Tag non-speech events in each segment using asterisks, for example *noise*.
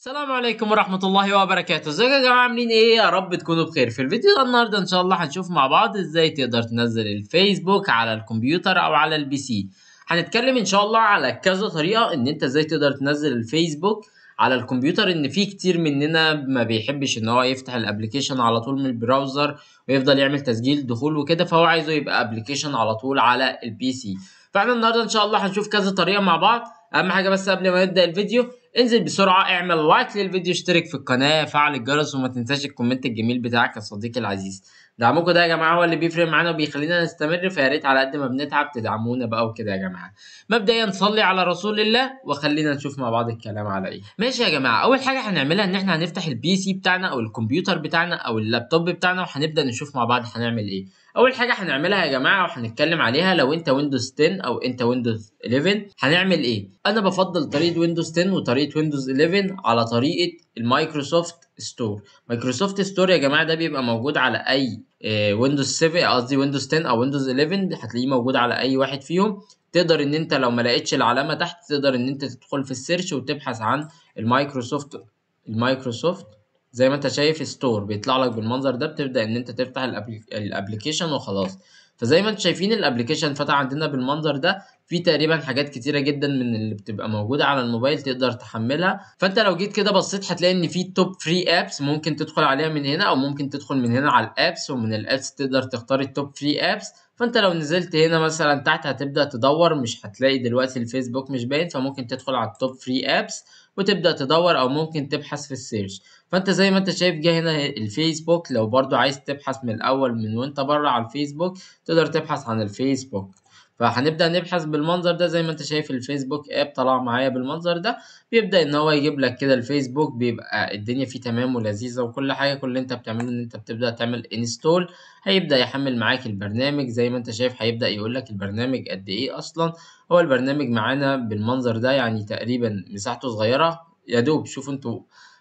السلام عليكم ورحمة الله وبركاته ازيكم يا جماعة عاملين ايه يا رب تكونوا بخير في الفيديو ده النهاردة ان شاء الله هنشوف مع بعض ازاي تقدر تنزل الفيسبوك على الكمبيوتر او على البي سي هنتكلم ان شاء الله على كذا طريقة ان انت ازاي تقدر تنزل الفيسبوك على الكمبيوتر ان في كتير مننا ما بيحبش ان هو يفتح الابلكيشن على طول من البراوزر ويفضل يعمل تسجيل دخول وكده فهو عايزه يبقى ابلكيشن على طول على البي سي فاحنا النهارده ان شاء الله هنشوف كذا طريقة مع بعض اهم حاجه بس قبل ما نبدا الفيديو انزل بسرعه اعمل لايك للفيديو اشترك في القناه فعل الجرس وما تنساش الكومنت الجميل بتاعك يا صديقي العزيز دعمكم ده يا جماعه هو اللي بيفرق معانا وبيخلينا نستمر فيا ريت على قد ما بنتعب تدعمونا بقى وكده يا جماعه مبدئيا نصلي على رسول الله وخلينا نشوف مع بعض الكلام على ايه ماشي يا جماعه اول حاجه هنعملها ان احنا هنفتح البي سي بتاعنا او الكمبيوتر بتاعنا او اللابتوب بتاعنا وهنبدا نشوف مع بعض هنعمل ايه اول حاجه هنعملها يا جماعه وهنتكلم عليها لو انت ويندوز 10 او انت ويندوز 11 هنعمل ايه انا بفضل طريقه ويندوز 10 وطريقه ويندوز 11 على طريقه المايكروسوفت ستور مايكروسوفت ستور يا جماعه ده بيبقى موجود على اي ويندوز آه، 7 قصدي ويندوز 10 او ويندوز 11 هتلاقيه موجود على اي واحد فيهم تقدر ان انت لو ما لقيتش العلامه تحت تقدر ان انت تدخل في السيرش وتبحث عن المايكروسوفت المايكروسوفت زي ما أنت شايف ستور بيطلع لك بالمنظر ده بتبدأ إن أنت تفتح الأبلكيشن وخلاص. فزي ما أنتم شايفين الأبلكيشن فتح عندنا بالمنظر ده في تقريبا حاجات كتيرة جدًا من اللي بتبقى موجودة على الموبايل تقدر تحملها، فأنت لو جيت كده بصيت هتلاقي إن في توب فري ابس ممكن تدخل عليها من هنا أو ممكن تدخل من هنا على الابس ومن الابس تقدر تختار التوب فري ابس فأنت لو نزلت هنا مثلًا تحت هتبدأ تدور مش هتلاقي دلوقتي الفيسبوك مش باين فممكن تدخل على التوب فري ابس وتبدأ تدور أو ممكن تبحث في السيرش فأنت زي ما أنت شايف جه هنا الفيسبوك لو برضو عايز تبحث من الأول من وأنت بره على الفيسبوك تقدر تبحث عن الفيسبوك فهنبدأ نبحث بالمنظر ده زي ما انت شايف الفيسبوك اب طلع معايا بالمنظر ده بيبدأ ان هو يجيب لك كده الفيسبوك بيبقى الدنيا فيه تمام ولذيذة وكل حاجة كل اللي انت بتعمله ان انت بتبدأ تعمل انستول هيبدأ يحمل معاك البرنامج زي ما انت شايف هيبدأ يقول لك البرنامج قد ايه اصلا هو البرنامج معانا بالمنظر ده يعني تقريبا مساحته صغيرة يا دوب شوفوا انتوا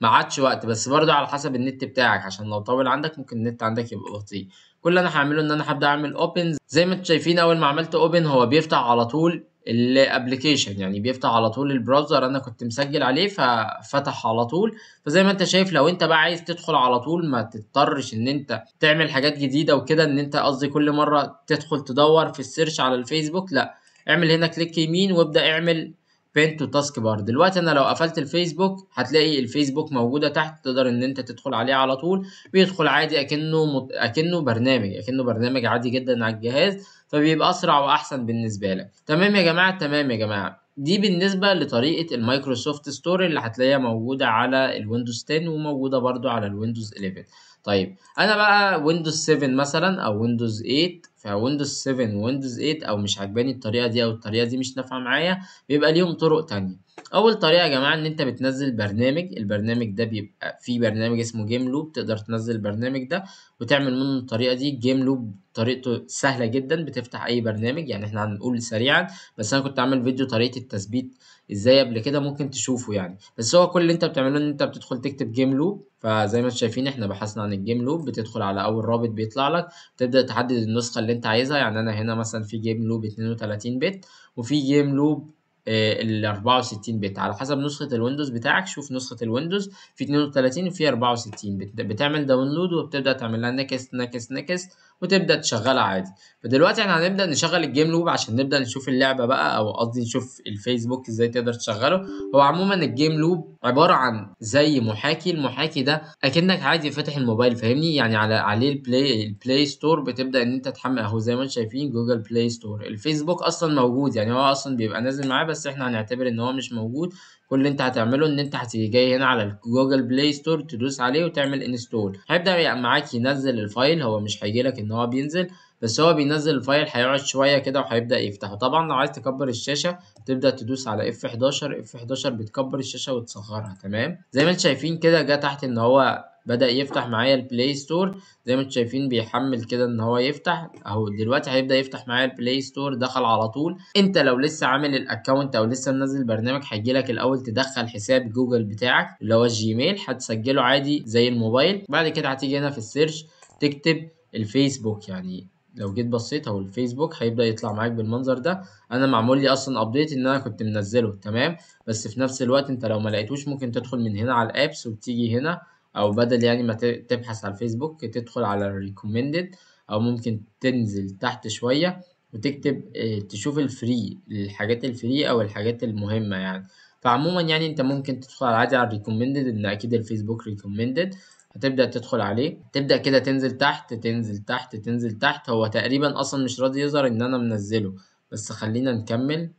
ما عادش وقت بس برضه على حسب النت بتاعك عشان لو طول عندك ممكن النت عندك يبقى بطيء كل اللي انا هعمله ان انا هبدا اعمل اوبن زي ما انتم شايفين اول ما عملت اوبن هو بيفتح على طول الابلكيشن يعني بيفتح على طول البراوزر انا كنت مسجل عليه ففتح على طول فزي ما انت شايف لو انت بقى عايز تدخل على طول ما تضطرش ان انت تعمل حاجات جديده وكده ان انت قصدي كل مره تدخل تدور في السيرش على الفيسبوك لا اعمل هنا كليك يمين وابدا اعمل بين تو تاسك بار دلوقتي انا لو قفلت الفيسبوك هتلاقي الفيسبوك موجوده تحت تقدر ان انت تدخل عليه على طول بيدخل عادي اكنه اكنه برنامج اكنه برنامج عادي جدا على الجهاز فبيبقى اسرع واحسن بالنسبه لك تمام يا جماعه تمام يا جماعه دي بالنسبة لطريقة المايكروسوفت ستور اللي هتلاقيها موجودة على الويندوز 10 وموجودة برضو على الويندوز 11 طيب أنا بقى ويندوز 7 مثلا أو ويندوز 8 فويندوز 7 ويندوز 8 او مش عجباني الطريقه دي او الطريقه دي مش نافعه معايا بيبقى ليهم طرق تانية أول طريقة يا جماعة إن أنت بتنزّل برنامج، البرنامج ده بيبقى في برنامج اسمه جيم لوب تقدر تنزّل البرنامج ده وتعمل منه الطريقة دي. جيم لوب طريقته سهلة جدًا، بتفتح أي برنامج يعني إحنا هنقول سريعًا بس أنا كنت عامل فيديو طريقة التثبيت إزاي قبل كده ممكن تشوفه يعني، بس هو كل اللي أنت بتعمله إن أنت بتدخل تكتب جيم لوب فزي ما أنتم شايفين إحنا بحثنا عن الجيم لوب بتدخل على أول رابط بيطلع لك تبدأ تحدد النسخة اللي أنت عايزها، يعني أنا هنا مثلًا في جيم لوب 32 بت وفي جيم لوب ال 64 بت على حسب نسخة الويندوز بتاعك شوف نسخة الويندوز في 32 وفي 64 بت بتعمل داونلود وبتبدأ تعمل لها نكست نكست نكست وتبدأ تشغلها عادي فدلوقتي احنا هنبدأ نشغل الجيم لوب عشان نبدأ نشوف اللعبة بقى أو قصدي نشوف الفيسبوك ازاي تقدر تشغله هو عموما الجيم لوب عبارة عن زي محاكي المحاكي ده أكنك عادي فاتح الموبايل فاهمني يعني على عليه البلاي البلاي ستور بتبدأ إن أنت تحمل أهو زي ما أنتم شايفين جوجل بلاي ستور الفيسبوك أصلا موجود يعني هو أصلا بيبقى نازل معاه بس احنا هنعتبر ان هو مش موجود كل اللي انت هتعمله ان انت هتيجي جاي هنا على الجوجل بلاي ستور تدوس عليه وتعمل انستول هيبدا معاك ينزل الفايل هو مش هيجي لك ان هو بينزل بس هو بينزل الفايل هيقعد شويه كده وهيبدا يفتحه طبعا لو عايز تكبر الشاشه تبدا تدوس على اف 11 اف 11 بتكبر الشاشه وتصغرها تمام زي ما انتم شايفين كده جه تحت ان هو بدأ يفتح معايا البلاي ستور زي ما انتم شايفين بيحمل كده ان هو يفتح اهو دلوقتي هيبدأ يفتح معايا البلاي ستور دخل على طول انت لو لسه عامل الاكونت او لسه منزل برنامج هيجي لك الاول تدخل حساب جوجل بتاعك اللي هو الجيميل هتسجله عادي زي الموبايل بعد كده هتيجي هنا في السيرش تكتب الفيسبوك يعني لو جيت بصيت اهو الفيسبوك هيبدا يطلع معاك بالمنظر ده انا معمول لي اصلا ابديت ان انا كنت منزله تمام بس في نفس الوقت انت لو ما لقيتوش ممكن تدخل من هنا على الابس وتيجي هنا او بدل يعني ما تبحث على الفيسبوك تدخل على الريكومندد او ممكن تنزل تحت شوية وتكتب آه، تشوف الفري الحاجات الفري او الحاجات المهمة يعني فعموما يعني انت ممكن تدخل عادي على الريكومندد ان اكيد الفيسبوك ريكومندد هتبدأ تدخل عليه تبدأ كده تنزل تحت تنزل تحت تنزل تحت هو تقريبا اصلا مش راضي يظهر ان انا منزله بس خلينا نكمل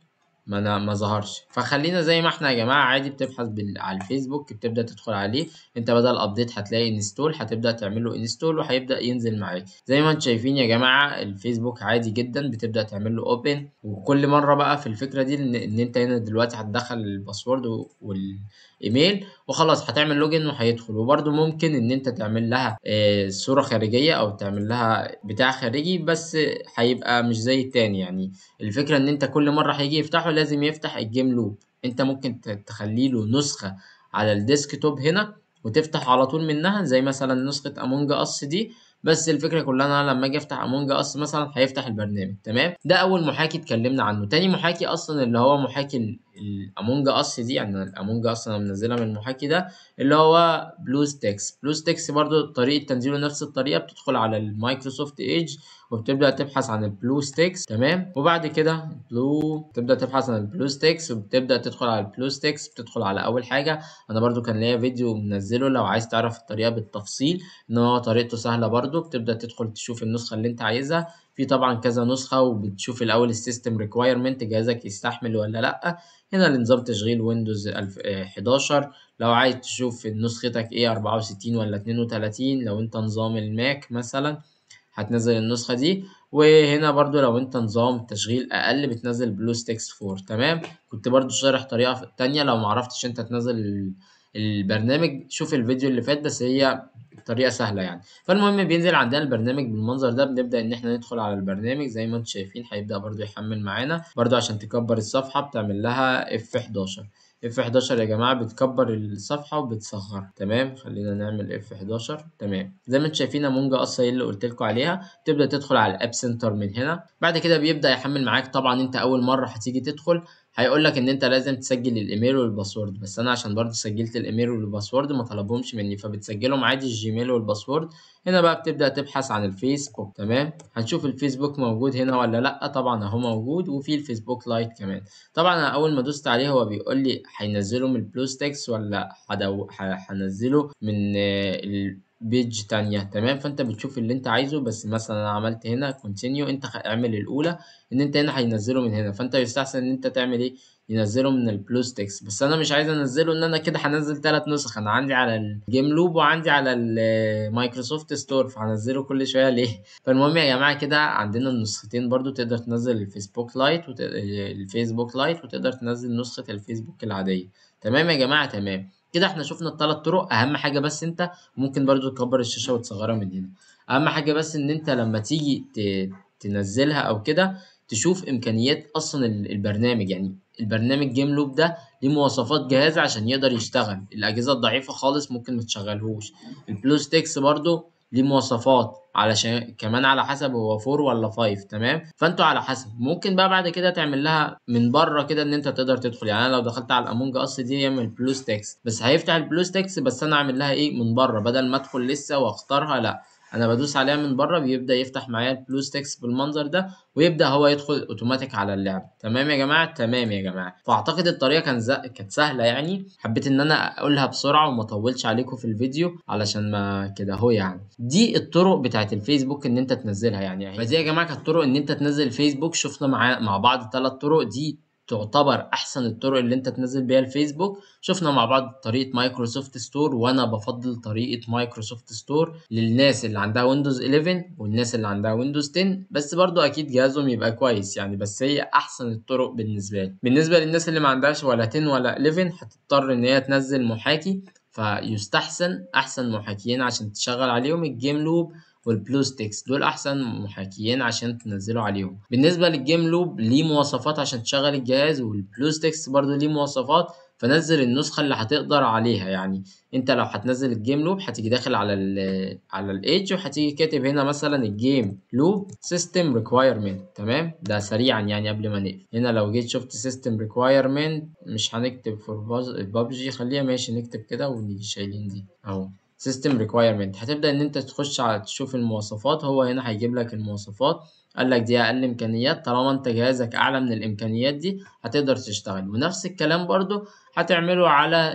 ما انا ما ظهرش فخلينا زي ما احنا يا جماعه عادي بتبحث بال... على الفيسبوك بتبدا تدخل عليه انت بدل ابديت هتلاقي انستول هتبدا تعمل له انستول وهيبدا ينزل معاك زي ما انتم شايفين يا جماعه الفيسبوك عادي جدا بتبدا تعمل له اوبن وكل مره بقى في الفكره دي ان, إن انت هنا دلوقتي هتدخل الباسورد وال ايميل وخلاص هتعمل لوجن وهيدخل وبرده ممكن ان انت تعمل لها آه، صوره خارجيه او تعمل لها بتاع خارجي بس هيبقى مش زي التاني يعني الفكره ان انت كل مره هيجي يفتحه لازم يفتح الجيم لوب انت ممكن تخلي له نسخه على الديسك توب هنا وتفتح على طول منها زي مثلا نسخه امونج اس دي بس الفكره كلها انا لما اجي افتح امونج اس مثلا هيفتح البرنامج تمام ده اول محاكي اتكلمنا عنه تاني محاكي اصلا اللي هو محاكي الامونج اس دي يعني الامونج اس انا منزلها من المحاكي ده اللي هو بلو ستيكس بلو ستيكس برضو طريقه تنزيله نفس الطريقه بتدخل على المايكروسوفت ايدج وبتبدا تبحث عن البلو ستيكس تمام وبعد كده بلو تبدا تبحث عن البلو ستيكس وبتبدا تدخل على البلو ستيكس بتدخل على اول حاجه انا برضو كان ليا فيديو منزله لو عايز تعرف الطريقه بالتفصيل ان هو طريقته سهله برضو بتبدا تدخل تشوف النسخه اللي انت عايزها في طبعا كذا نسخة وبتشوف الأول السيستم ريكوايرمنت جهازك يستحمل ولا لأ هنا لنظام تشغيل ويندوز 11 لو عايز تشوف نسختك ايه 64 ولا 32 لو انت نظام الماك مثلا هتنزل النسخة دي وهنا برضو لو انت نظام تشغيل اقل بتنزل بلوستكس 4 تمام كنت برضو شارح طريقة تانية لو معرفتش انت تنزل البرنامج شوف الفيديو اللي فات بس هي طريقة سهلة يعني فالمهم بينزل عندنا البرنامج بالمنظر ده بنبدأ إن إحنا ندخل على البرنامج زي ما أنتم شايفين هيبدأ برده يحمل معانا برده عشان تكبر الصفحة بتعمل لها اف 11 اف 11 يا جماعة بتكبر الصفحة وبتصغرها تمام خلينا نعمل اف 11 تمام زي ما انتم شايفين امونج اس هي اللي قلت لكم عليها تبدأ تدخل على الاب سنتر من هنا بعد كده بيبدأ يحمل معاك طبعا انت اول مرة هتيجي تدخل هيقول لك إن أنت لازم تسجل الإيميل والباسورد، بس أنا عشان برضه سجلت الإيميل والباسورد ما طلبهمش مني، فبتسجلهم عادي الجيميل والباسورد، هنا بقى بتبدأ تبحث عن الفيسبوك تمام، هنشوف الفيسبوك موجود هنا ولا لأ، طبعًا أهو موجود وفي الفيسبوك لايت كمان، طبعًا أنا أول ما دوست عليه هو بيقول لي هينزله من البلوستكس ولا هنزله من بيج تانية تمام فأنت بتشوف اللي أنت عايزه بس مثلا أنا عملت هنا كونتينيو أنت اعمل الأولى إن أنت هنا هينزله من هنا فأنت يستحسن إن أنت تعمل إيه ينزله من البلوس تكس بس أنا مش عايز أنزله إن أنا كده هنزل ثلاث نسخ أنا عندي على الجيم لوب وعندي على المايكروسوفت ستور فهنزله كل شوية ليه *laughs* فالمهم يا جماعة كده عندنا النسختين برضو تقدر تنزل الفيسبوك لايت وت... الفيسبوك لايت وتقدر تنزل نسخة الفيسبوك العادية تمام يا جماعة تمام كده احنا شفنا الثلاث طرق اهم حاجه بس انت ممكن برضو تكبر الشاشه وتصغرها من هنا اهم حاجه بس ان انت لما تيجي تنزلها او كده تشوف امكانيات اصلا البرنامج يعني البرنامج جيم لوب ده ليه مواصفات جهاز عشان يقدر يشتغل الاجهزه الضعيفه خالص ممكن ما تشغلهوش البلوستكس برضو ليه مواصفات علشان كمان على حسب هو 4 ولا 5 تمام فانتوا على حسب ممكن بقى بعد كده تعمل لها من بره كده ان انت تقدر تدخل يعني انا لو دخلت على الامونج اس دي يعمل بلوس تكس بس هيفتح البلوس تكس بس انا اعمل لها ايه من بره بدل ما ادخل لسه واختارها لا انا بدوس عليها من بره بيبدا يفتح معايا البلو ستكس بالمنظر ده ويبدا هو يدخل اوتوماتيك على اللعبه تمام يا جماعه تمام يا جماعه فاعتقد الطريقه كانت زق... كانت سهله يعني حبيت ان انا اقولها بسرعه وما اطولش عليكم في الفيديو علشان ما كده اهو يعني دي الطرق بتاعه الفيسبوك ان انت تنزلها يعني فدي يا جماعه كانت طرق ان انت تنزل الفيسبوك شفنا مع مع بعض ثلاث طرق دي تعتبر احسن الطرق اللي انت تنزل بيها الفيسبوك شفنا مع بعض طريقه مايكروسوفت ستور وانا بفضل طريقه مايكروسوفت ستور للناس اللي عندها ويندوز 11 والناس اللي عندها ويندوز 10 بس برضو اكيد جهازهم يبقى كويس يعني بس هي احسن الطرق بالنسبه لي بالنسبه للناس اللي ما عندهاش ولا 10 ولا 11 هتضطر ان هي تنزل محاكي فيستحسن احسن محاكيين عشان تشغل عليهم الجيم لوب والبلوز تكست دول احسن محاكيين عشان تنزلوا عليهم بالنسبه للجيم لوب ليه مواصفات عشان تشغل الجهاز والبلوز تكست برضو ليه مواصفات فنزل النسخه اللي هتقدر عليها يعني انت لو هتنزل الجيم لوب هتيجي داخل على الـ على الايدج وهتيجي كاتب هنا مثلا الجيم لوب سيستم ريكوايرمنت تمام ده سريعا يعني قبل ما نقفل هنا لو جيت شفت سيستم ريكوايرمنت مش هنكتب فور بابجي خليها ماشي نكتب كده ونيجي شايلين دي اهو سيستم ريكويرمنت هتبدأ إن أنت تخش على تشوف المواصفات هو هنا هيجيب لك المواصفات قال لك دي أقل إمكانيات طالما أنت جهازك أعلى من الإمكانيات دي هتقدر تشتغل ونفس الكلام برضو هتعمله على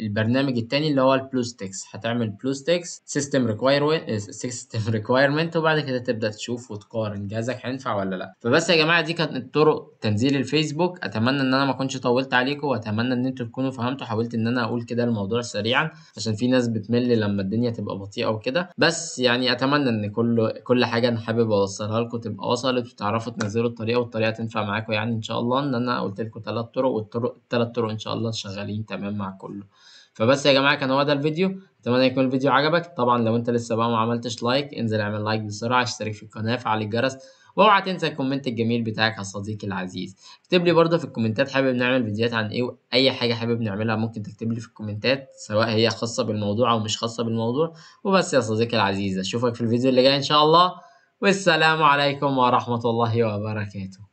البرنامج التاني اللي هو البلوس تكس هتعمل بلوس تكس سيستم ريكواير سيستم ريكوايرمنت وبعد كده تبدا تشوف وتقارن جهازك هينفع ولا لا فبس يا جماعه دي كانت طرق تنزيل الفيسبوك اتمنى ان انا ما اكونش طولت عليكم واتمنى ان انتوا تكونوا فهمتوا حاولت ان انا اقول كده الموضوع سريعا عشان في ناس بتمل لما الدنيا تبقى بطيئه وكده بس يعني اتمنى ان كل كل حاجه انا حابب اوصلها لكم تبقى وصلت وتعرفوا تنزلوا الطريقه والطريقه تنفع معاكم يعني ان شاء الله ان انا قلت لكم ثلاث طرق والطرق الثلاث طرق وان شاء الله شغالين تمام مع كله فبس يا جماعه كان هو ده الفيديو اتمنى يكون الفيديو عجبك طبعا لو انت لسه بقى ما عملتش لايك انزل اعمل لايك بسرعه اشترك في القناه فعل الجرس واوعى تنسى الكومنت الجميل بتاعك يا صديقي العزيز اكتب لي برده في الكومنتات حابب نعمل فيديوهات عن ايه اي حاجه حابب نعملها ممكن تكتب لي في الكومنتات سواء هي خاصه بالموضوع او مش خاصه بالموضوع وبس يا صديقي العزيز اشوفك في الفيديو اللي جاي ان شاء الله والسلام عليكم ورحمه الله وبركاته